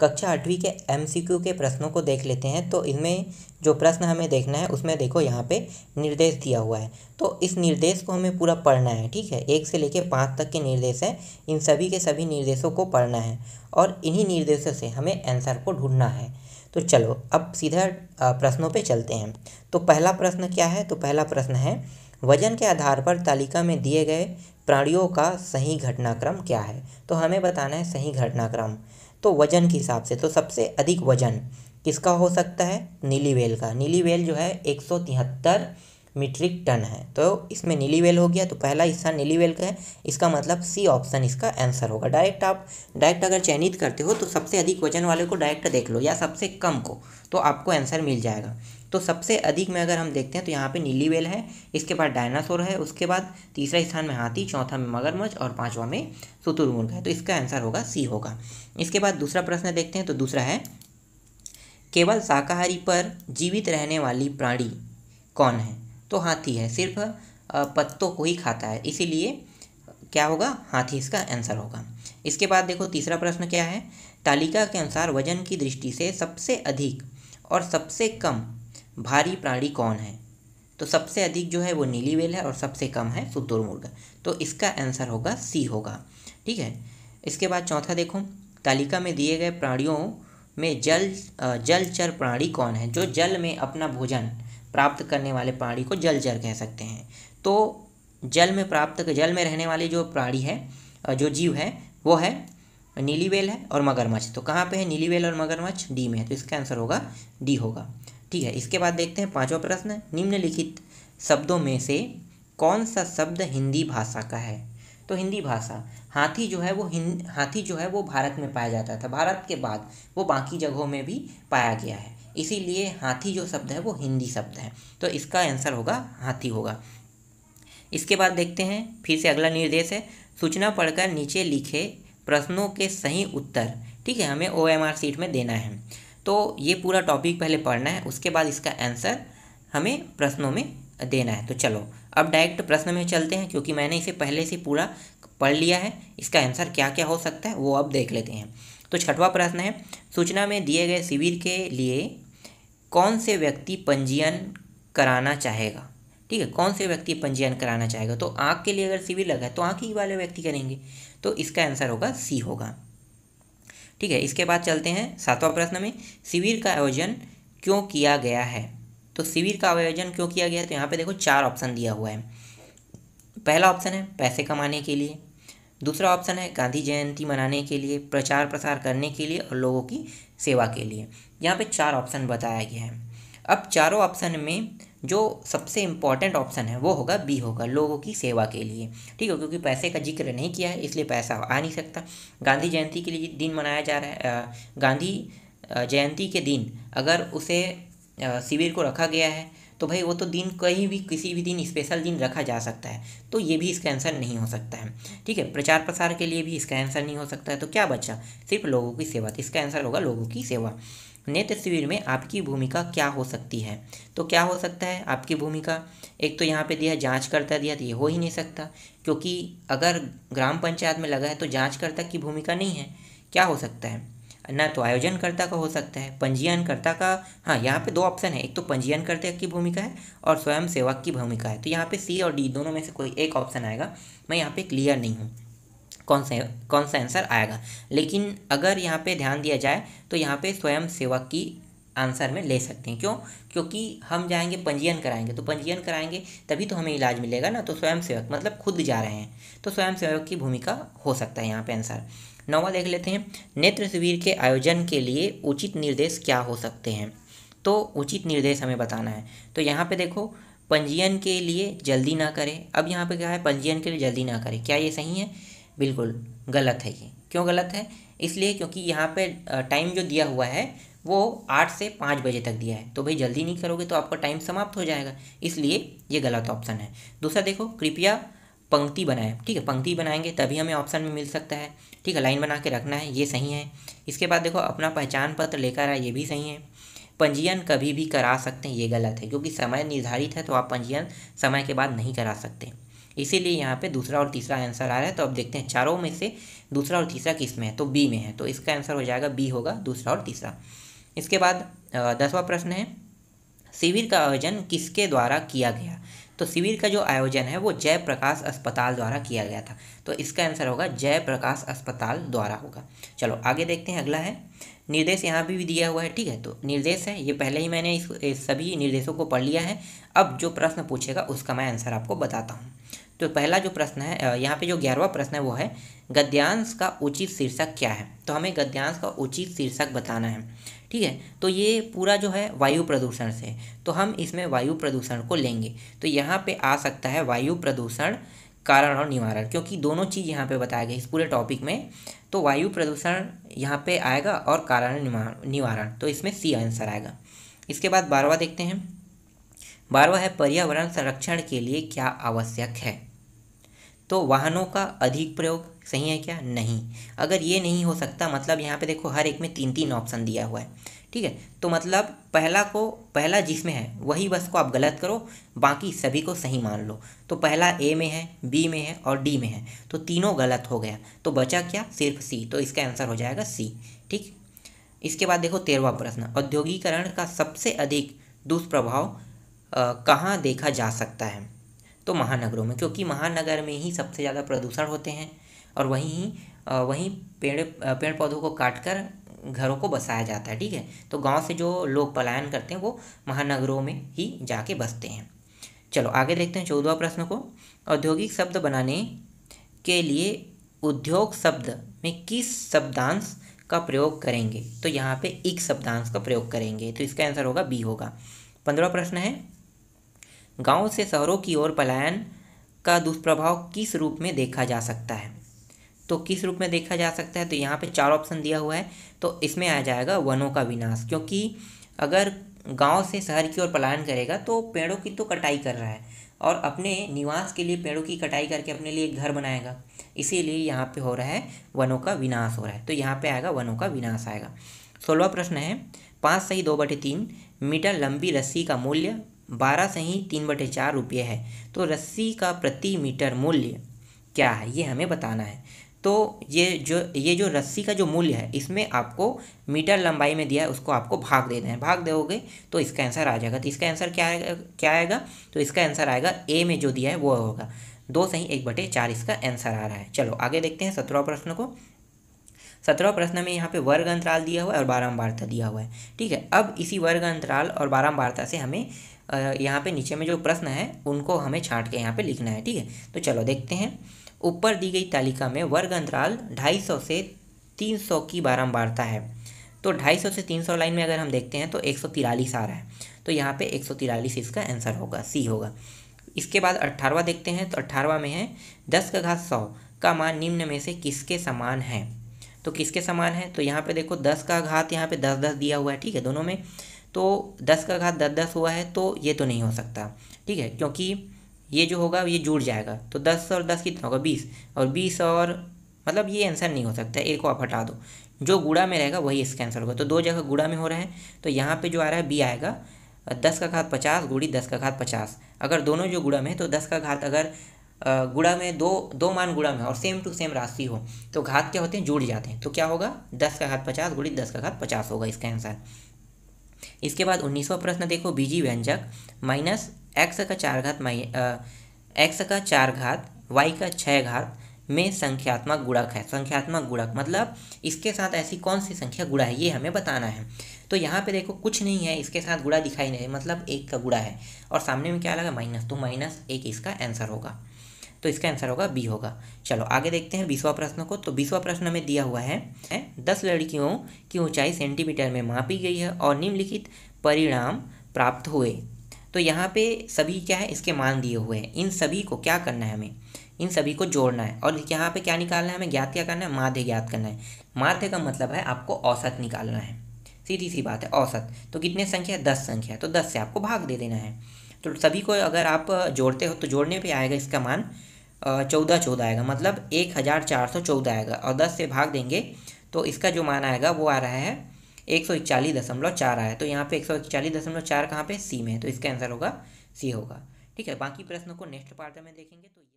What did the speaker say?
कक्षा आठवीं के एम के प्रश्नों को देख लेते हैं तो इनमें जो प्रश्न हमें देखना है उसमें देखो यहाँ पे निर्देश दिया हुआ है तो इस निर्देश को हमें पूरा पढ़ना है ठीक है एक से लेकर पाँच तक के निर्देश हैं इन सभी के सभी निर्देशों को पढ़ना है और इन्हीं निर्देशों से हमें आंसर को ढूंढना है तो चलो अब सीधा प्रश्नों पर चलते हैं तो पहला प्रश्न क्या है तो पहला प्रश्न है वजन के आधार पर तालिका में दिए गए प्राणियों का सही घटनाक्रम क्या है तो हमें बताना है सही घटनाक्रम तो वजन के हिसाब से तो सबसे अधिक वजन किसका हो सकता है नीली वेल का नीली वेल जो है एक सौ तिहत्तर मीट्रिक टन है तो इसमें नीली वेल हो गया तो पहला हिस्सा नीली वेल का है इसका मतलब सी ऑप्शन इसका आंसर होगा डायरेक्ट आप डायरेक्ट अगर चयनित करते हो तो सबसे अधिक वजन वाले को डायरेक्ट देख लो या सबसे कम को तो आपको आंसर मिल जाएगा तो सबसे अधिक में अगर हम देखते हैं तो यहाँ पे नीली वेल है इसके बाद डायनासोर है उसके बाद तीसरा स्थान में हाथी चौथा में मगरमच्छ और पाँचवा में सुतुरमुर्ग है तो इसका आंसर होगा सी होगा इसके बाद दूसरा प्रश्न देखते हैं तो दूसरा है केवल शाकाहारी पर जीवित रहने वाली प्राणी कौन है तो हाथी है सिर्फ पत्तों को ही खाता है इसीलिए क्या होगा हाथी इसका आंसर होगा इसके बाद देखो तीसरा प्रश्न क्या है तालिका के अनुसार वजन की दृष्टि से सबसे अधिक और सबसे कम भारी प्राणी कौन है तो सबसे अधिक जो है वो नीली वेल है और सबसे कम है शुतुरमुर्ग तो इसका आंसर होगा सी होगा ठीक है इसके बाद चौथा देखो तालिका में दिए गए प्राणियों में जल जलचर प्राणी कौन है जो जल में अपना भोजन प्राप्त करने वाले प्राणी को जलचर कह सकते हैं तो जल में प्राप्त जल में रहने वाले जो प्राणी है जो जीव है वो है नीली वेल है और मगरमच्छ तो कहाँ पे है नीली वेल और मगरमच्छ डी में है तो इसका आंसर होगा डी होगा ठीक है इसके बाद देखते हैं पांचवा प्रश्न निम्नलिखित शब्दों में से कौन सा शब्द हिंदी भाषा का है तो हिंदी भाषा हाथी जो है वो हिंद हाथी जो है वो भारत में पाया जाता था भारत के बाद वो बाकी जगहों में भी पाया गया है इसीलिए हाथी जो शब्द है वो हिंदी शब्द है तो इसका आंसर होगा हाथी होगा इसके बाद देखते हैं फिर से अगला निर्देश है सूचना पढ़कर नीचे लिखे प्रश्नों के सही उत्तर ठीक है हमें ओ एम आर सीट में देना है तो ये पूरा टॉपिक पहले पढ़ना है उसके बाद इसका आंसर हमें प्रश्नों में देना है तो चलो अब डायरेक्ट प्रश्न में चलते हैं क्योंकि मैंने इसे पहले से पूरा पढ़ लिया है इसका आंसर क्या क्या हो सकता है वो अब देख लेते हैं तो छठवा प्रश्न है सूचना में दिए गए शिविर के लिए कौन से व्यक्ति पंजीयन कराना चाहेगा ठीक है कौन से व्यक्ति पंजीयन कराना चाहेगा तो आँख के लिए अगर शिविर लगा है तो आँख ही वाले व्यक्ति करेंगे तो इसका आंसर होगा सी होगा ठीक है इसके बाद चलते हैं सातवां प्रश्न में शिविर का आयोजन क्यों किया गया है तो शिविर का आयोजन क्यों किया गया है तो यहाँ पे देखो चार ऑप्शन दिया हुआ है पहला ऑप्शन है पैसे कमाने के लिए दूसरा ऑप्शन है गांधी जयंती मनाने के लिए प्रचार प्रसार करने के लिए और लोगों की सेवा के लिए यहाँ पे चार ऑप्शन बताया गया है अब चारों ऑप्शन में जो सबसे इम्पॉर्टेंट ऑप्शन है वो होगा बी होगा लोगों की सेवा के लिए ठीक है क्योंकि पैसे का जिक्र नहीं किया है इसलिए पैसा आ नहीं सकता गांधी जयंती के लिए दिन मनाया जा रहा है गांधी जयंती के दिन अगर उसे शिविर को रखा गया है तो भाई वो तो दिन कहीं भी किसी भी दिन स्पेशल दिन रखा जा सकता है तो ये भी इसका आंसर नहीं हो सकता है ठीक है प्रचार प्रसार के लिए भी इसका आंसर नहीं हो सकता है तो क्या बचा सिर्फ लोगों की सेवा तो इसका आंसर होगा लोगों की सेवा अन्य तस्वीर में आपकी भूमिका क्या हो सकती है तो क्या हो सकता है आपकी भूमिका एक तो यहाँ पे दिया जांच करता दिया तो ये हो ही नहीं सकता क्योंकि अगर ग्राम पंचायत में लगा है तो जाँच करता की भूमिका नहीं है क्या हो सकता है ना तो आयोजनकर्ता का हो सकता है पंजीयनकर्ता का हाँ यहाँ पे दो ऑप्शन है एक तो पंजीयनकर्ता की भूमिका है और स्वयं सेवक की भूमिका है तो यहाँ पे सी और डी दोनों में से कोई एक ऑप्शन आएगा मैं यहाँ पे क्लियर नहीं हूँ कौन कौन सा सा आंसर आएगा लेकिन अगर यहाँ पे ध्यान दिया जाए तो यहाँ पे स्वयं सेवक की आंसर में ले सकते हैं क्यों क्योंकि हम जाएंगे पंजीयन कराएंगे तो पंजीयन कराएंगे तभी तो हमें इलाज मिलेगा ना तो स्वयं सेवक मतलब खुद जा रहे हैं तो स्वयं सेवक की भूमिका हो सकता है यहाँ पे आंसर नौवा देख लेते हैं नेत्र शिविर के आयोजन के लिए उचित निर्देश क्या हो सकते हैं तो उचित निर्देश हमें बताना है तो यहाँ पे देखो पंजीयन के लिए जल्दी ना करें अब यहाँ पे क्या है पंजीयन के लिए जल्दी ना करें क्या ये सही है बिल्कुल गलत है ये क्यों गलत है इसलिए क्योंकि यहाँ पे टाइम जो दिया हुआ है वो आठ से पाँच बजे तक दिया है तो भाई जल्दी नहीं करोगे तो आपका टाइम समाप्त हो जाएगा इसलिए ये गलत ऑप्शन है दूसरा देखो कृपया पंक्ति बनाएं ठीक है पंक्ति बनाएंगे तभी हमें ऑप्शन में मिल सकता है ठीक है लाइन बना के रखना है ये सही है इसके बाद देखो अपना पहचान पत्र लेकर आए ये भी सही है पंजीयन कभी भी करा सकते हैं ये गलत है क्योंकि समय निर्धारित है तो आप पंजीयन समय के बाद नहीं करा सकते इसीलिए यहाँ पे दूसरा और तीसरा आंसर आ रहा है तो अब देखते हैं चारों में से दूसरा और तीसरा किस में है तो बी में है तो इसका आंसर हो जाएगा बी होगा दूसरा और तीसरा इसके बाद दसवा प्रश्न है शिविर का आयोजन किसके द्वारा किया गया तो शिविर का जो आयोजन है वो जय प्रकाश अस्पताल द्वारा किया गया था तो इसका आंसर होगा जय प्रकाश अस्पताल द्वारा होगा चलो आगे देखते हैं अगला है निर्देश यहाँ भी, भी दिया हुआ है ठीक है तो निर्देश है ये पहले ही मैंने इस, इस सभी निर्देशों को पढ़ लिया है अब जो प्रश्न पूछेगा उसका मैं आंसर आपको बताता हूँ तो पहला जो प्रश्न है यहाँ पे जो ग्यारहवा प्रश्न है वो है गद्यांश का उचित शीर्षक क्या है तो हमें गद्यांश का उचित शीर्षक बताना है ठीक है तो ये पूरा जो है वायु प्रदूषण से तो हम इसमें वायु प्रदूषण को लेंगे तो यहाँ पे आ सकता है वायु प्रदूषण कारण और निवारण क्योंकि दोनों चीज़ यहाँ पे बताया गया इस पूरे टॉपिक में तो वायु प्रदूषण यहाँ पे आएगा और कारण निवारण तो इसमें सी आंसर आएगा इसके बाद बारवा देखते हैं बारवा है पर्यावरण संरक्षण के लिए क्या आवश्यक है तो वाहनों का अधिक प्रयोग सही है क्या नहीं अगर ये नहीं हो सकता मतलब यहाँ पे देखो हर एक में तीन तीन ऑप्शन दिया हुआ है ठीक है तो मतलब पहला को पहला जिसमें है वही बस को आप गलत करो बाकी सभी को सही मान लो तो पहला ए में है बी में है और डी में है तो तीनों गलत हो गया तो बचा क्या सिर्फ सी तो इसका आंसर हो जाएगा सी ठीक इसके बाद देखो तेरहवा प्रश्न औद्योगिकरण का सबसे अधिक दुष्प्रभाव कहाँ देखा जा सकता है तो महानगरों में क्योंकि महानगर में ही सबसे ज़्यादा प्रदूषण होते हैं और वहीं वहीं पेड़ पेड़ पौधों को काट कर घरों को बसाया जाता है ठीक है तो गांव से जो लोग पलायन करते हैं वो महानगरों में ही जाके बसते हैं चलो आगे देखते हैं चौदवा प्रश्न को औद्योगिक शब्द बनाने के लिए उद्योग शब्द में किस शब्दांश का प्रयोग करेंगे तो यहाँ पे एक शब्दांश का प्रयोग करेंगे तो इसका आंसर होगा बी होगा पंद्रह प्रश्न है गाँव से शहरों की ओर पलायन का दुष्प्रभाव किस रूप में देखा जा सकता है तो किस रूप में देखा जा सकता है तो यहाँ पे चार ऑप्शन दिया हुआ है तो इसमें आ जाएगा वनों का विनाश क्योंकि अगर गांव से शहर की ओर पलायन करेगा तो पेड़ों की तो कटाई कर रहा है और अपने निवास के लिए पेड़ों की कटाई करके अपने लिए घर बनाएगा इसीलिए यहाँ पे हो रहा है वनों का विनाश हो रहा है तो यहाँ पे आएगा वनों का विनाश आएगा सोलवा प्रश्न है पाँच सही दो बटे तीन मीटर लंबी रस्सी का मूल्य बारह सही तीन बटे चार रुपये है तो रस्सी का प्रति मीटर मूल्य क्या है ये हमें बताना है तो ये जो ये जो रस्सी का जो मूल्य है इसमें आपको मीटर लंबाई में दिया है उसको आपको भाग देना है भाग दोगे तो इसका आंसर आ जाएगा तो इसका आंसर क्या आएगा क्या आएगा तो इसका आंसर आएगा ए में जो दिया है वो होगा दो सही एक बटे चार इसका आंसर आ रहा है चलो आगे देखते हैं सत्रह प्रश्न को सत्रह प्रश्न में यहाँ पे वर्ग अंतराल दिया हुआ है और बारह दिया हुआ है ठीक है अब इसी वर्ग अंतराल और बारह से हमें यहाँ पे नीचे में जो प्रश्न है उनको हमें छाट के यहाँ पे लिखना है ठीक है तो चलो देखते हैं ऊपर दी गई तालिका में वर्ग अंतराल ढाई सौ से तीन सौ की बारम्बारता है तो ढाई सौ से तीन सौ लाइन में अगर हम देखते हैं तो एक सौ तिरालीस आ रहा है तो यहाँ पे एक सौ तिरालीस इसका आंसर होगा सी होगा इसके बाद अट्ठारवा देखते हैं तो अट्ठारवा में है दस का घात सौ का मान निम्न में से किसके समान है तो किसके समान है तो यहाँ पे देखो दस का घात यहाँ पे दस दस दिया हुआ है ठीक है दोनों में तो दस का घात दस दस हुआ है तो ये तो नहीं हो सकता ठीक है क्योंकि ये जो होगा ये जुड़ जाएगा तो दस और दस कितना होगा बीस और बीस और मतलब ये आंसर नहीं हो सकता एक को आप हटा दो जो गुड़ा में रहेगा वही इसका आंसर होगा तो दो जगह गुड़ा में हो रहा है तो यहाँ पे जो आ रहा है बी आएगा दस का घात पचास गुड़ी दस का घात पचास अगर दोनों जो गुड़ा में है तो दस का घात अगर गुड़ा में दो दो मान गुड़ा में और सेम टू सेम राशि हो तो घात क्या होते हैं जुड़ जाते हैं तो क्या होगा दस का घात पचास गुड़ी दस का घात पचास होगा इसका आंसर इसके बाद उन्नीसवा प्रश्न देखो बीजी व्यंजक माइनस एक्स का चार घात माइ एक्स का चार घात वाई का छः घात में संख्यात्मक गुणक है संख्यात्मक गुणक मतलब इसके साथ ऐसी कौन सी संख्या गुड़ा है ये हमें बताना है तो यहाँ पे देखो कुछ नहीं है इसके साथ गुड़ा दिखाई नहीं मतलब एक का गुड़ा है और सामने में क्या लगा माइनस तो माइनस एक इसका आंसर होगा तो इसका आंसर होगा बी होगा चलो आगे देखते हैं बीसवा प्रश्न को तो बीसवा प्रश्न हमें दिया हुआ है दस लड़कियों की ऊंचाई सेंटीमीटर में मापी गई है और निम्नलिखित परिणाम प्राप्त हुए तो यहाँ पे सभी क्या है इसके मान दिए हुए हैं इन सभी को क्या करना है हमें इन सभी को जोड़ना है और यहाँ पे क्या निकालना है हमें ज्ञात क्या करना है माध्य ज्ञात करना है माध्य का मतलब है आपको औसत निकालना है सीधी सी बात है औसत तो कितने संख्या है दस संख्या है तो दस से आपको भाग दे देना है तो सभी को अगर आप जोड़ते हो तो जोड़ने पे आएगा इसका मान चौदह चौदह आएगा मतलब एक हज़ार चार सौ चौदह आएगा और दस से भाग देंगे तो इसका जो मान आएगा वो आ रहा है एक सौ इकचालीस दशमलव चार आया तो यहाँ पे एक सौ इकचालीस दशमलव चार कहाँ पे सी में है तो इसका आंसर होगा सी होगा ठीक है बाकी प्रश्नों को नेक्स्ट पार्ट में देखेंगे तो